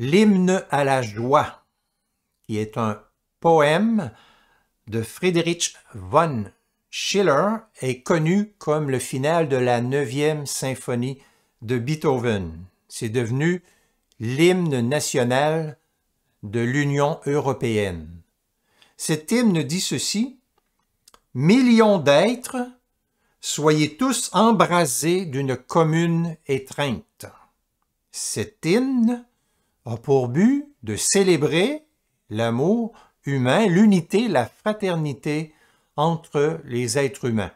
L'hymne à la joie, qui est un poème de Friedrich von Schiller, est connu comme le final de la neuvième symphonie de Beethoven. C'est devenu l'hymne national de l'Union européenne. Cet hymne dit ceci, « Millions d'êtres, soyez tous embrasés d'une commune étreinte. » Cet hymne a pour but de célébrer l'amour humain, l'unité, la fraternité entre les êtres humains.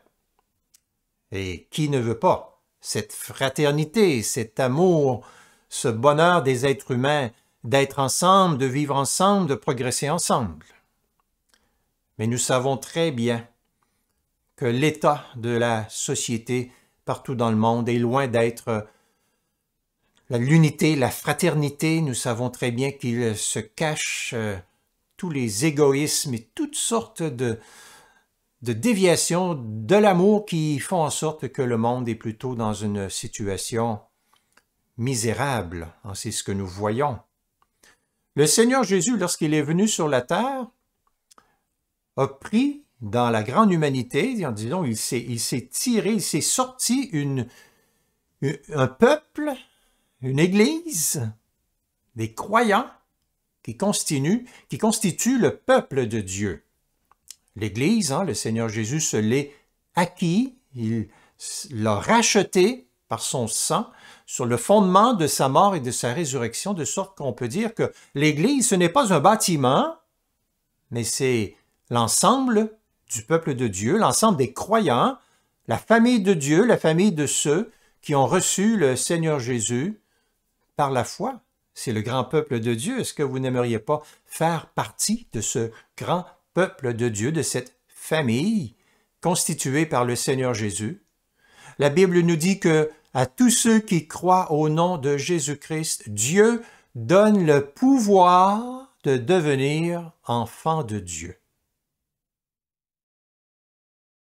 Et qui ne veut pas cette fraternité, cet amour, ce bonheur des êtres humains d'être ensemble, de vivre ensemble, de progresser ensemble. Mais nous savons très bien que l'état de la société partout dans le monde est loin d'être l'unité, la fraternité, nous savons très bien qu'il se cache euh, tous les égoïsmes et toutes sortes de, de déviations de l'amour qui font en sorte que le monde est plutôt dans une situation misérable. C'est ce que nous voyons. Le Seigneur Jésus, lorsqu'il est venu sur la terre, a pris dans la grande humanité, disons, il s'est tiré, il s'est sorti une, un peuple une Église, des croyants qui constituent, qui le peuple de Dieu. L'Église, hein, le Seigneur Jésus se l'est acquis, il l'a racheté par son sang sur le fondement de sa mort et de sa résurrection, de sorte qu'on peut dire que l'Église, ce n'est pas un bâtiment, mais c'est l'ensemble du peuple de Dieu, l'ensemble des croyants, la famille de Dieu, la famille de ceux qui ont reçu le Seigneur Jésus par la foi. C'est le grand peuple de Dieu. Est-ce que vous n'aimeriez pas faire partie de ce grand peuple de Dieu, de cette famille constituée par le Seigneur Jésus? La Bible nous dit que à tous ceux qui croient au nom de Jésus-Christ, Dieu donne le pouvoir de devenir enfants de Dieu.